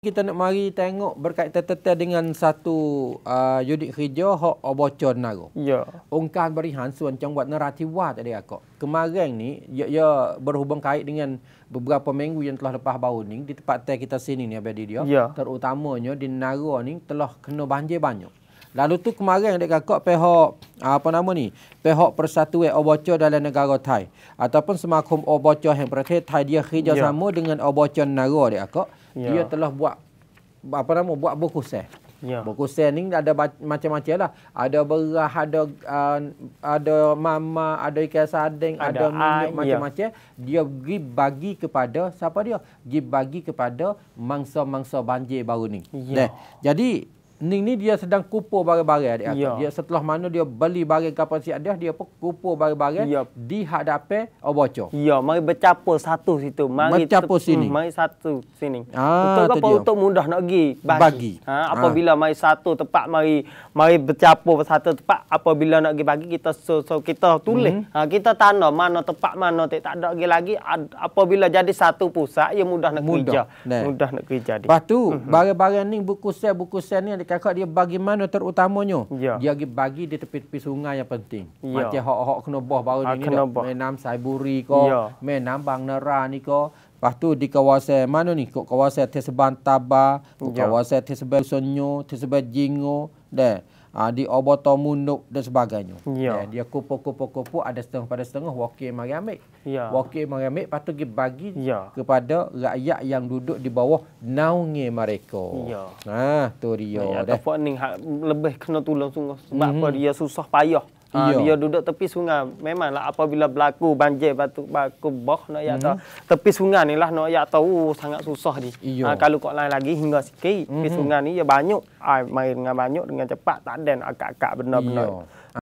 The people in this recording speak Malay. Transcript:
kita nak mari tengok berkaitan tetap dengan satu uh, unit kerja hak bocor naro. Ya. Ungkahan beri Hansuan cang buat naratiwa tadi aku. Kemarin ni ya, ya berhubung kait dengan beberapa minggu yang telah lepas baru ni di tempat teh kita sini ni abadi dia. Ya. Terutamanya di naro ni telah kena banjir banyak. Lalu tu kemarin dekat kakak pihak apa nama ni? Pihak Persatuan Obocor dalam negara Thai ataupun semakum Obocor yang berarti Thai dia kerjasama yeah. dengan Obocor Naro dekat kakak yeah. dia ya. telah buat apa nama buat berkhusyuk eh? Ya. Bokosel ni ada macam-macam lah. Ada berah, ada uh, ada mama, ada ikan sardeng, ada, ada minyak ya. macam-macam. Ya. Dia pergi bagi kepada siapa dia? Pergi bagi kepada mangsa-mangsa banjir baru ni. Ya. Jadi ni, ni dia sedang kupur barang-barang dia. Ya. Dia setelah mana dia beli barang kapal siap dia, dia pun kupur barang-barang ya. di hadapi bocor. Ya, mari bercapur satu situ. Mari bercapur te- sini. Hmm, mari satu sini. Ah, untuk apa? Dia. Untuk mudah nak pergi. Bahagi. Bagi. Ha, ah. apabila ha. mari satu tempat, mari mari bercapur satu tempat. Apabila nak pergi bagi, kita so, so kita tulis. Hmm. Ha, kita tanda mana tempat, mana tak ada lagi lagi. Apabila jadi satu pusat, ia mudah nak kerja. Ne. Mudah nak kerja. Lepas tu, uh-huh. Mhm. barang-barang ni, buku sel, buku sel ni ada cakap dia bagaimana terutamanya? Ya. Dia pergi bagi di tepi-tepi sungai yang penting. Ya. Macam hok-hok kena boh baru ha, ni ni. Menam Saiburi ke, ya. menam Bang Nera ni ke. Lepas tu di kawasan mana ni? Kawasan Tesban Tabah, ya. kawasan Tesban Sonyo, Tesban Dah uh, di obato munduk dan sebagainya. Ya. Eh, dia kupu-kupu-kupu ada setengah pada setengah wakil mari ambil. Ya. Wakil mari ambil patut dia bagi ya. kepada rakyat yang duduk di bawah naungi mereka. Ya. Ha, tu dia. Ya, ya, ni lebih kena tulang sungguh sebab mm -hmm. apa dia susah payah. Ha, dia duduk tepi sungai. Memanglah apabila berlaku banjir batu baku boh nak ya tahu. Hmm. Tepi sungai ni lah nak ya tahu uh, sangat susah ni. Ha, kalau kau lain lagi hingga sikit. Tepi hmm. sungai ni ya banyak. Ha, main dengan banyak dengan cepat tak ada akak-akak benar benda